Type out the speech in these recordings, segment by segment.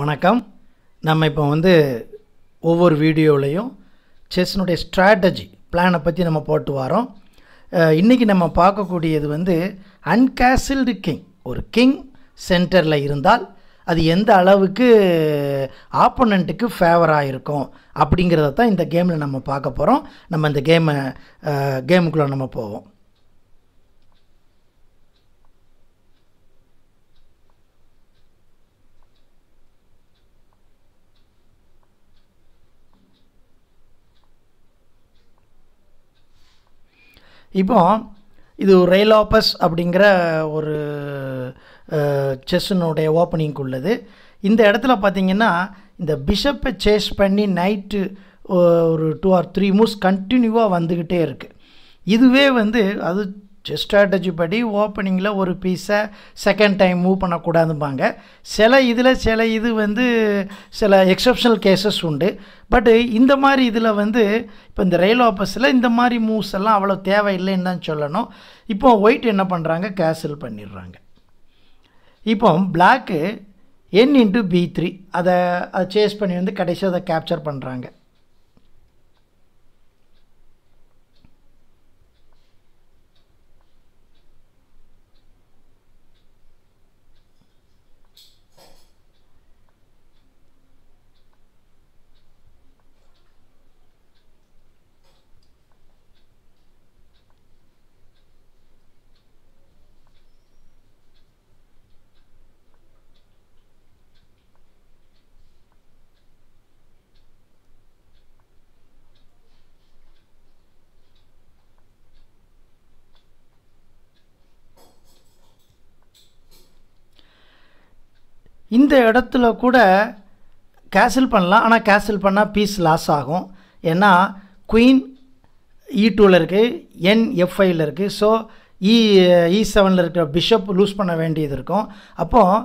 வணக்கம் நம்ம இப்போ வந்து ஒவ்வொரு வீடியோவிலையும் செஸ்னுடைய ஸ்ட்ராட்டஜி பிளானை பற்றி நம்ம போட்டு வரோம் இன்றைக்கி நம்ம பார்க்கக்கூடியது வந்து அன்கேசில்டு கிங் ஒரு கிங் சென்டரில் இருந்தால் அது எந்த அளவுக்கு ஆப்போனண்ட்டுக்கு ஃபேவராக இருக்கும் அப்படிங்கிறத தான் இந்த கேமில் நம்ம பார்க்க போகிறோம் நம்ம இந்த கேமை கேமுக்குள்ளே நம்ம போவோம் இப்போ இது ரெய்லாபஸ் அப்படிங்கிற ஒரு செஸ்ஸினுடைய ஓப்பனிங்க்கு உள்ளது இந்த இடத்துல பார்த்தீங்கன்னா இந்த பிஷப்பை சேஸ் பண்ணி நைட்டு ஒரு டூ ஆர் த்ரீ மூவ்ஸ் கண்டினியூவாக வந்துக்கிட்டே இருக்குது இதுவே வந்து அது செஸ் ஸ்ட்ராட்டஜி படி ஓப்பனிங்கில் ஒரு பீஸை செகண்ட் டைம் மூவ் பண்ணக்கூடாதும்பாங்க சில இதில் சில இது வந்து சில எக்ஸப்ஷனல் கேசஸ் உண்டு பட்டு இந்த மாதிரி இதில் வந்து இப்போ இந்த ரயில் ஆப்பஸில் இந்த மாதிரி மூவ்ஸ் எல்லாம் அவ்வளோ தேவையில்லைன்னு தான் சொல்லணும் இப்போ ஒயிட் என்ன பண்ணுறாங்க கேசல் பண்ணிடுறாங்க இப்போ black N into B three அதை அதை சேஸ் பண்ணி வந்து கடைசியாக அதை கேப்சர் பண்ணுறாங்க இந்த இடத்துல கூட கேசல் பண்ணலாம் ஆனால் கேன்சல் பண்ணால் பீஸ் லாஸ் ஆகும் ஏன்னா குயின் இ e டூவில் இருக்குது என் எஃப்ஐயில் இருக்குது so E e, E e செவனில் இருக்கிற பிஷப் லூஸ் பண்ண வேண்டியது இருக்கும் அப்போது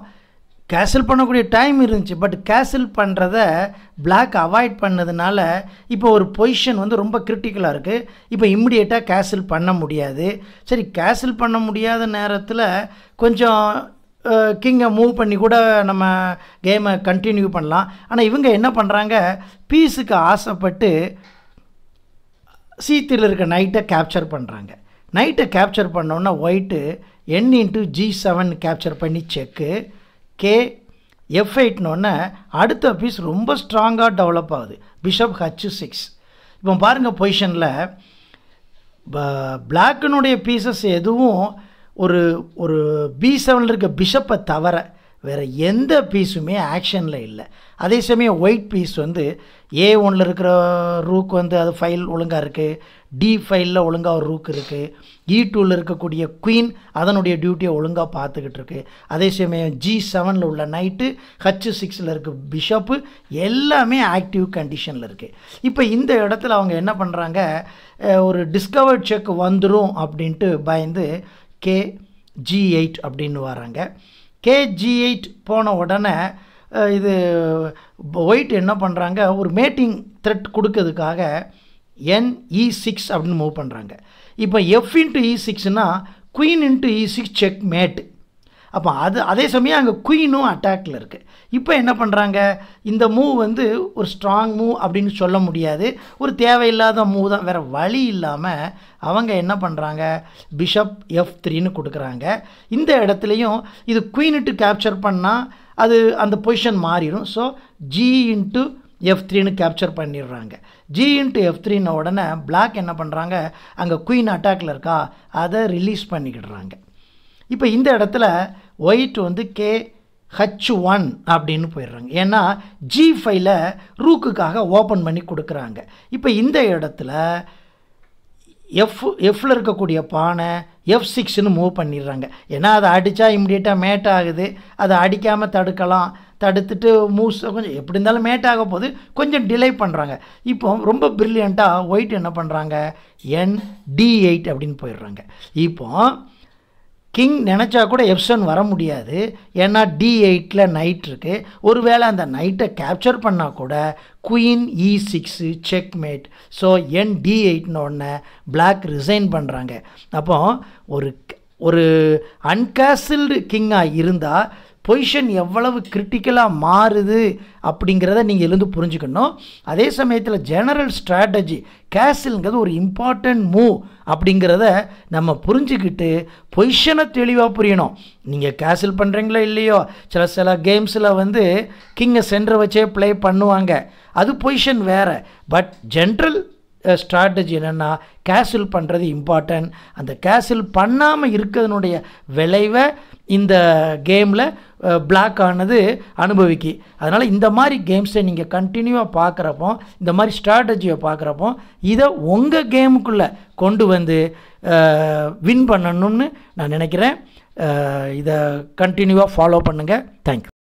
கேசல் பண்ணக்கூடிய டைம் இருந்துச்சு பட் கேசல் பண்ணுறத பிளாக் அவாய்ட் பண்ணதுனால இப்போ ஒரு பொசிஷன் வந்து ரொம்ப கிரிட்டிக்கலாக இருக்குது இப்போ இம்மிடியேட்டாக கேசல் பண்ண முடியாது சரி கேசல் பண்ண முடியாத நேரத்தில் கொஞ்சம் கிங்கை மூவ் பண்ணி கூட நம்ம கேமை கண்டினியூ பண்ணலாம் ஆனால் இவங்க என்ன பண்ணுறாங்க பீஸுக்கு ஆசைப்பட்டு சீத்தில் இருக்க நைட்டை கேப்சர் பண்ணுறாங்க நைட்டை கேப்சர் பண்ணோன்னா white N into G seven capture பண்ணி செக்கு கே எஃப் எயிட்னோடனே அடுத்த பீஸ் ரொம்ப ஸ்ட்ராங்காக டெவலப் ஆகுது பிஷப் ஹச் சிக்ஸ் இப்போ பாருங்கள் பொசிஷனில் பிளாக்கினுடைய பீசஸ் எதுவும் ஒரு ஒரு பி செவனில் இருக்க பிஷப்பை தவிர வேறு எந்த பீஸுமே ஆக்ஷனில் இல்லை அதே சமயம் ஒயிட் பீஸ் வந்து ஏ ஒனில் இருக்கிற ரூக் வந்து அது ஃபைல் ஒழுங்காக இருக்குது டி ஃபைலில் ஒழுங்காக ஒரு ரூக் இருக்குது இ e டூவில் இருக்கக்கூடிய குயின் அதனுடைய டியூட்டியை ஒழுங்காக பார்த்துக்கிட்டு இருக்கு அதே சமயம் ஜி செவனில் உள்ள நைட்டு ஹச் சிக்ஸில் இருக்க பிஷப்பு எல்லாமே ஆக்டிவ் கண்டிஷனில் இருக்குது இப்போ இந்த இடத்துல அவங்க என்ன பண்ணுறாங்க ஒரு டிஸ்கவர்ட் செக் வந்துடும் அப்படின்ட்டு பயந்து கே ஜி எயிட் அப்படின்னு வராங்க கேஜி எயிட் போன உடனே இது ஒயிட் என்ன பண்ணுறாங்க ஒரு மேட்டிங் த்ரெட் கொடுக்கறதுக்காக என் இ சிக்ஸ் அப்படின்னு மூவ் பண்ணுறாங்க இப்போ எஃப் இன்ட்டு இ சிக்ஸ்னால் queen into E six checkmate அப்போ அது அதே சமயம் அங்கே குயினும் அட்டாக்கில் இருக்குது இப்போ என்ன பண்ணுறாங்க இந்த மூவ் வந்து ஒரு ஸ்ட்ராங் மூவ் அப்படின்னு சொல்ல முடியாது ஒரு தேவையில்லாத மூவ் தான் வேறு வழி இல்லாமல் அவங்க என்ன பண்ணுறாங்க பிஷப் எஃப் த்ரீன்னு கொடுக்குறாங்க இந்த இடத்துலையும் இது குயின்ட்டு கேப்சர் பண்ணால் அது அந்த பொசிஷன் மாறிடும் ஸோ ஜி இன்ட்டு எஃப் த்ரீன்னு கேப்சர் பண்ணிடுறாங்க ஜி இன்ட்டு எஃப் த்ரீன உடனே பிளாக் என்ன பண்ணுறாங்க அங்கே குயின் அட்டாக்கில் இருக்கா அதை ரிலீஸ் பண்ணிக்கிடுறாங்க இப்போ இந்த இடத்துல ஒயிட் வந்து கே ஹச் ஒன் அப்படின்னு போயிடுறாங்க ஏன்னா ஜி ஃபைவில் ரூக்குக்காக ஓப்பன் பண்ணி கொடுக்குறாங்க இப்போ இந்த இடத்துல எஃப் எஃப்ல இருக்கக்கூடிய பானை எஃப் சிக்ஸ்னு மூவ் பண்ணிடுறாங்க ஏன்னா அதை அடித்தா இம்மிடியட்டாக மேட் ஆகுது அதை அடிக்காமல் தடுக்கலாம் தடுத்துட்டு மூவ்ஸ் கொஞ்சம் எப்படி இருந்தாலும் மேட் ஆக போது கொஞ்சம் டிலே பண்ணுறாங்க இப்போ ரொம்ப பிரில்லியண்ட்டாக ஒயிட் என்ன பண்ணுறாங்க என் டி எயிட் அப்படின்னு போயிடுறாங்க இப்போ கிங் நினச்சா கூட எப்சன் வர முடியாது ஏன்னா டி எயிட்டில் நைட் இருக்குது ஒருவேளை அந்த நைட்டை கேப்சர் பண்ணால் கூட queen E six mate so N D எயிட்னோடனே பிளாக் ரிசைன் பண்ணுறாங்க அப்போ ஒரு ஒரு அன்காசில்டு கிங்காக இருந்தால் பொசிஷன் எவ்வளவு கிரிட்டிக்கலாக மாறுது அப்படிங்கிறத நீங்கள் எழுந்து புரிஞ்சுக்கணும் அதே சமயத்தில் ஜெனரல் ஸ்ட்ராட்டஜி கேசில்ங்கிறது ஒரு இம்பார்ட்டண்ட் மூவ் அப்படிங்கிறத நம்ம புரிஞ்சுக்கிட்டு பொசிஷனை தெளிவாக புரியணும் நீங்கள் கேசில் பண்ணுறீங்களோ இல்லையோ சில சில கேம்ஸில் வந்து கிங்கை சென்டர் வச்சே ப்ளே பண்ணுவாங்க அது பொசிஷன் வேறு பட் ஜென்ரல் ஸ்ட்ராட்டஜி என்னென்னா கேசில் பண்ணுறது இம்பார்ட்டன்ட் அந்த கேசில் பண்ணாமல் இருக்கிறதுனுடைய விளைவை இந்த கேமில் பிளாக் ஆனது அனுபவிக்கு அதனால் இந்த மாதிரி கேம்ஸை நீங்கள் கண்டினியூவாக பார்க்குறப்போ இந்த மாதிரி ஸ்ட்ராட்டஜியை பார்க்குறப்போ இதை உங்கள் கேமுக்குள்ளே கொண்டு வந்து வின் பண்ணணும்னு நான் நினைக்கிறேன் இதை கண்டினியூவாக ஃபாலோ பண்ணுங்கள் தேங்க்யூ